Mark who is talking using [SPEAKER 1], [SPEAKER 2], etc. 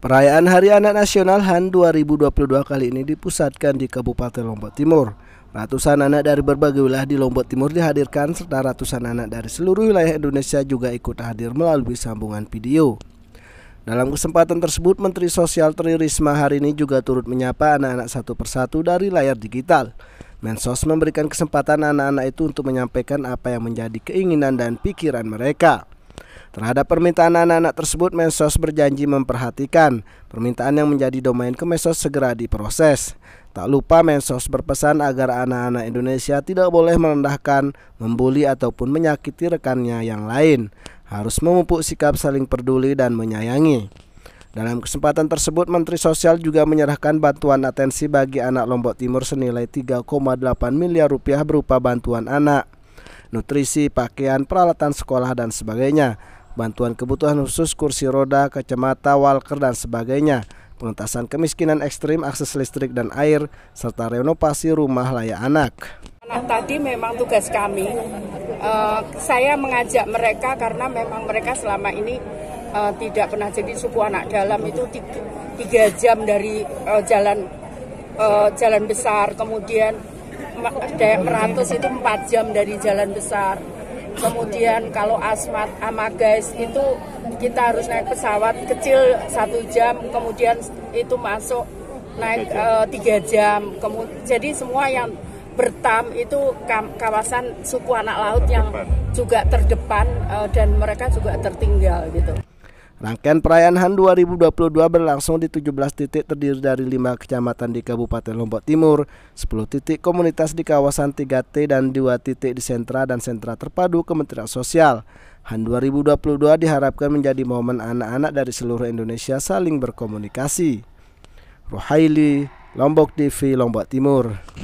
[SPEAKER 1] Perayaan Hari Anak Nasional HAN 2022 kali ini dipusatkan di Kabupaten Lombok Timur. Ratusan anak dari berbagai wilayah di Lombok Timur dihadirkan serta ratusan anak dari seluruh wilayah Indonesia juga ikut hadir melalui sambungan video. Dalam kesempatan tersebut, Menteri Sosial Tri Risma hari ini juga turut menyapa anak-anak satu persatu dari layar digital. Mensos memberikan kesempatan anak-anak itu untuk menyampaikan apa yang menjadi keinginan dan pikiran mereka. Terhadap permintaan anak-anak tersebut, Mensos berjanji memperhatikan permintaan yang menjadi domain ke Mensos segera diproses. Tak lupa Mensos berpesan agar anak-anak Indonesia tidak boleh merendahkan, membuli ataupun menyakiti rekannya yang lain. Harus memupuk sikap saling peduli dan menyayangi. Dalam kesempatan tersebut, Menteri Sosial juga menyerahkan bantuan atensi bagi anak Lombok Timur senilai 3,8 miliar rupiah berupa bantuan anak, nutrisi, pakaian, peralatan sekolah, dan sebagainya bantuan kebutuhan khusus kursi roda, kacamata, walker, dan sebagainya, pengentasan kemiskinan ekstrim, akses listrik dan air, serta renovasi rumah layak anak.
[SPEAKER 2] Nah, tadi memang tugas kami, uh, saya mengajak mereka karena memang mereka selama ini uh, tidak pernah jadi suku anak dalam itu tiga, tiga jam dari uh, jalan uh, jalan besar, kemudian Daya meratus itu empat jam dari jalan besar kemudian kalau asmat ama guys itu kita harus naik pesawat kecil satu jam kemudian itu masuk naik tiga uh, jam eh, kemudian jadi semua yang Bertam itu kawasan suku anak laut yang juga terdepan uh, dan mereka juga tertinggal gitu.
[SPEAKER 1] Rangkaian perayaan HAN 2022 berlangsung di 17 titik terdiri dari 5 kecamatan di Kabupaten Lombok Timur, 10 titik komunitas di kawasan 3T dan 2 titik di sentra dan sentra terpadu Kementerian Sosial. HAN 2022 diharapkan menjadi momen anak-anak dari seluruh Indonesia saling berkomunikasi. Rohaili, Lombok TV, Lombok Timur.